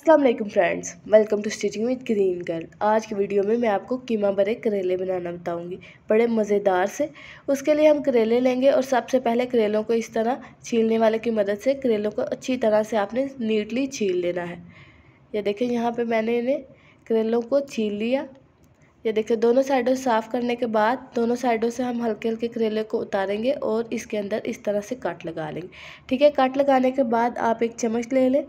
Aslam friends welcome to stitching with green girl आज की video में मैं आपको कीमा भरे करेले बनाना बताऊंगी बड़े मज़ेदार से उसके लिए हम करेले लेंगे और सबसे पहले करेलों को इस तरह छीलने वाले की मदद से करेलों को अच्छी तरह से आपने नीटली छील लेना है ये देखें यहाँ पे मैंने इन्हें करेलों को छील लिया ये देखें दोनों साइडों से साफ़ करने के बाद दोनों साइडों से हम हल्के हल्के करेले को उतारेंगे और इसके अंदर इस तरह से कट लगा लेंगे ठीक है कट लगाने के बाद आप एक चम्मच ले लें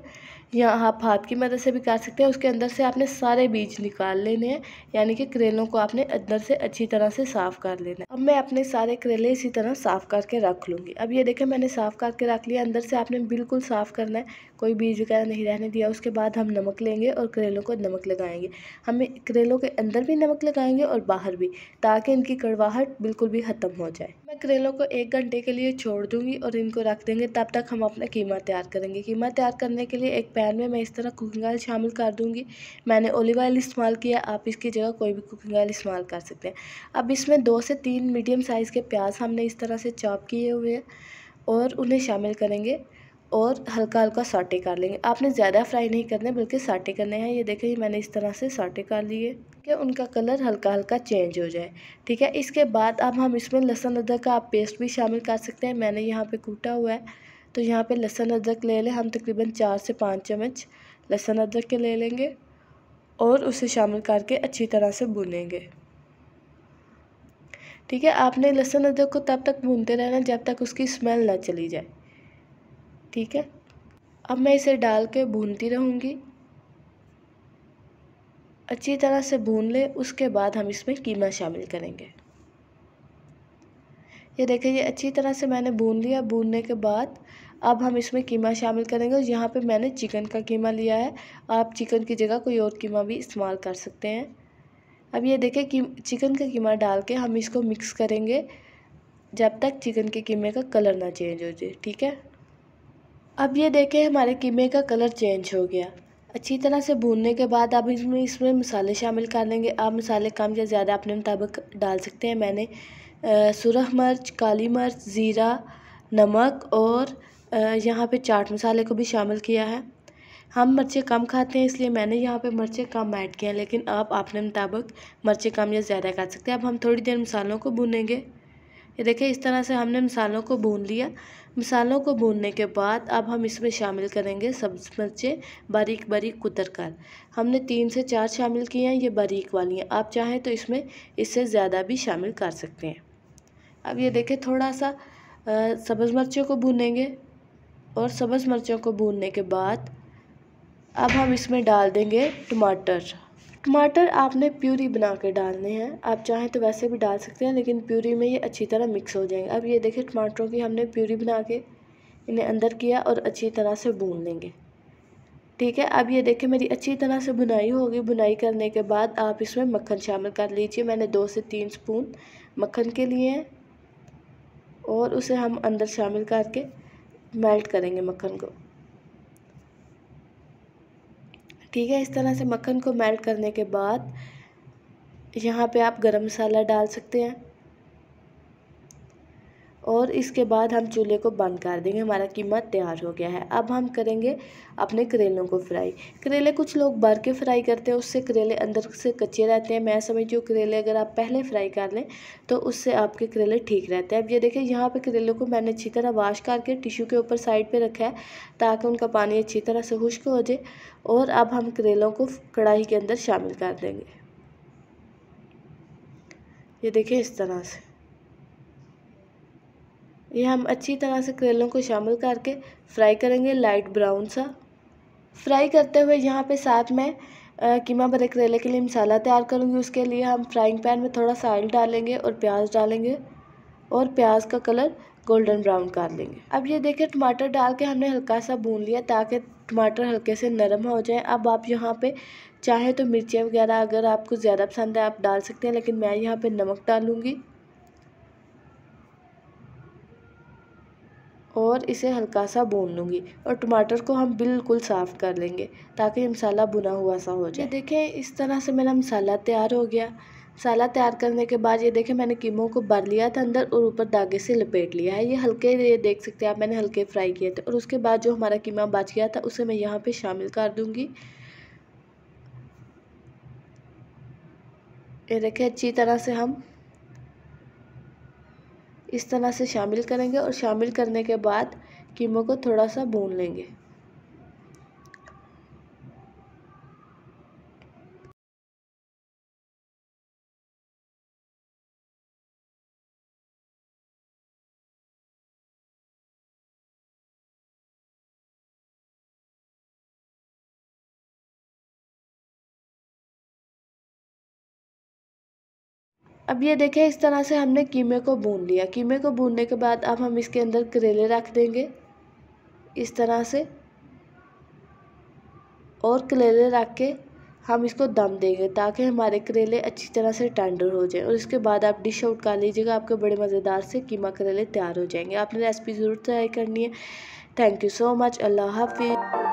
या आप हाथ की मदद से भी काट सकते हैं उसके अंदर से आपने सारे बीज निकाल लेने हैं यानी कि करेलों को आपने अंदर से अच्छी तरह से साफ़ कर लेना अब मैं अपने सारे करेले इसी तरह साफ़ करके रख लूँगी अब ये देखें मैंने साफ़ करके रख लिया अंदर से आपने बिल्कुल साफ़ करना है कोई बीज वगैरह नहीं रहने दिया उसके बाद हम नमक लेंगे और करेलों को नमक लगाएंगे हमें करेलों के अंदर भी नमक लगाएंगे और बाहर भी ताकि इनकी कड़वाहट बिल्कुल भी ख़त्म हो जाए मैं करेलों को एक घंटे के लिए छोड़ दूंगी और इनको रख देंगे तब तक हम अपना कीमा तैयार करेंगे कीमा तैयार करने के लिए एक पैन में मैं इस तरह कुकिंग ऑयल शामिल कर दूंगी मैंने ओलिव ऑयल इस्तेमाल किया आप इसकी जगह कोई भी कुकिंग ऑयल इस्तेमाल कर सकते हैं अब इसमें दो से तीन मीडियम साइज़ के प्याज हमने इस तरह से चॉप किए हुए हैं और उन्हें शामिल करेंगे और हल्का हल्का साटे कर लेंगे आपने ज़्यादा फ्राई नहीं करने बल्कि साटे करने हैं ये देखें मैंने इस तरह से साटे कर लिए कि उनका कलर हल्का हल्का चेंज हो जाए ठीक है इसके बाद अब हम इसमें लहसुन अदरक का आप पेस्ट भी शामिल कर सकते हैं मैंने यहाँ पे कूटा हुआ है तो यहाँ पे लहसुन अदरक ले लें हम तकरीबन चार से पाँच चम्मच लहसुन अदरक के ले लेंगे और उसे शामिल करके अच्छी तरह से भूनेंगे ठीक है आपने लहसुन अदरक को तब तक भूनते रहना जब तक उसकी स्मेल ना चली जाए ठीक है अब मैं इसे डाल के भूनती रहूँगी अच्छी तरह से भून ले उसके बाद हम इसमें कीमा शामिल करेंगे ये देखिए ये अच्छी तरह से मैंने भून लिया भूनने के बाद अब हम इसमें कीमा शामिल करेंगे और यहाँ पे मैंने चिकन का कीमा लिया है आप चिकन की जगह कोई और कीमा भी इस्तेमाल कर सकते हैं अब ये देखें कि चिकन का कीमा डाल के हम इसको मिक्स करेंगे जब तक चिकन के कीमे का कलर ना चेंज हो जाए ठीक है अब ये देखें हमारे कीमे का कलर चेंज हो गया अच्छी तरह से भूनने के बाद अब इसमें इसमें मसाले शामिल कर लेंगे आप मसाले कम या ज़्यादा अपने मुताबिक डाल सकते हैं मैंने सुरख मिर्च काली मिर्च ज़ीरा नमक और यहाँ पे चाट मसाले को भी शामिल किया है हम मिर्चें कम खाते हैं इसलिए मैंने यहाँ पे मिर्चें कम ऐड किए हैं लेकिन आप अपने मुताबिक मिर्चें कम या ज़्यादा कर सकते हैं अब हम थोड़ी देर मसालों को भूनेंगे ये देखिए इस तरह से हमने मसालों को भून लिया मिसालों को भूनने के बाद अब हम इसमें शामिल करेंगे सब्ज मिर्चें बारीक बारीक कुतर कर हमने तीन से चार शामिल किए हैं ये बारीक वाली हैं आप चाहें तो इसमें इससे ज़्यादा भी शामिल कर सकते हैं अब ये देखें थोड़ा सा सब्ज़ मिर्चों को भूनेंगे और सब्ज़ मिर्चों को भूनने के बाद अब हम इसमें डाल देंगे टमाटर टमाटर आपने प्यूरी बना के डालने हैं आप चाहें तो वैसे भी डाल सकते हैं लेकिन प्यूरी में ये अच्छी तरह मिक्स हो जाएंगे अब ये देखिए टमाटरों की हमने प्यूरी बना के इन्हें अंदर किया और अच्छी तरह से भून लेंगे ठीक है अब ये देखें मेरी अच्छी तरह से बुनाई होगी बुनाई करने के बाद आप इसमें मक्खन शामिल कर लीजिए मैंने दो से तीन स्पून मक्खन के लिए हैं और उसे हम अंदर शामिल करके मेल्ट करेंगे मक्खन को ठीक है इस तरह से मक्खन को मेल्ट करने के बाद यहाँ पे आप गरम मसाला डाल सकते हैं और इसके बाद हम चूल्हे को बंद कर देंगे हमारा कीमत तैयार हो गया है अब हम करेंगे अपने करेलों को फ्राई करेले कुछ लोग भर के फ्राई करते हैं उससे करेले अंदर से कच्चे रहते हैं मैं समझती हूँ करेले अगर आप पहले फ्राई कर लें तो उससे आपके करेले ठीक रहते हैं अब ये देखें यहाँ पे करेलों को मैंने अच्छी तरह वाश करके टिश्यू के ऊपर साइड पर रखा है ताकि उनका पानी अच्छी तरह से खुश्क हो जाए और अब हम करेलों को कढ़ाई के अंदर शामिल कर देंगे ये देखें इस तरह से ये हम अच्छी तरह से करेलों को शामिल करके फ्राई करेंगे लाइट ब्राउन सा फ्राई करते हुए यहाँ पे साथ में कीमा भरे करेले के लिए मसाला तैयार करूँगी उसके लिए हम फ्राइंग पैन में थोड़ा सा ऑयल डालेंगे और प्याज डालेंगे और प्याज का कलर गोल्डन ब्राउन कर लेंगे अब ये देखिए टमाटर डाल के हमने हल्का सा भून लिया ताकि टमाटर हल्के से नरम हो जाए अब आप यहाँ पे चाहें तो मिर्चियाँ वगैरह अगर आपको ज़्यादा पसंद है आप डाल सकते हैं लेकिन मैं यहाँ पे नमक डालूँगी और इसे हल्का सा भून लूँगी और टमाटर को हम बिल्कुल साफ़ कर लेंगे ताकि मसाला बुना हुआ सा हो जाए देखें इस तरह से मेरा मसाला तैयार हो गया मसाला तैयार करने के बाद ये देखें मैंने कीमों को भर लिया था अंदर और ऊपर धागे से लपेट लिया है ये हल्के ये देख सकते हैं आप मैंने हल्के फ्राई किए थे और उसके बाद जो हमारा कीमा बच गया था उसे मैं यहाँ पे शामिल कर दूँगी ये देखें अच्छी तरह से हम इस तरह से शामिल करेंगे और शामिल करने के बाद कीमो को थोड़ा सा भून लेंगे अब ये देखें इस तरह से हमने कीमे को भून लिया कीमे को भूनने के बाद अब हम इसके अंदर करेले रख देंगे इस तरह से और करेले रख के हम इसको दम देंगे ताकि हमारे करेले अच्छी तरह से टेंडर हो जाएं और इसके बाद आप डिश आउट कर लीजिएगा आपके बड़े मज़ेदार से कीमा करेले तैयार हो जाएंगे आपने रेसिपी ज़रूर ट्राई करनी है थैंक यू सो मच अल्लाह हाफिज़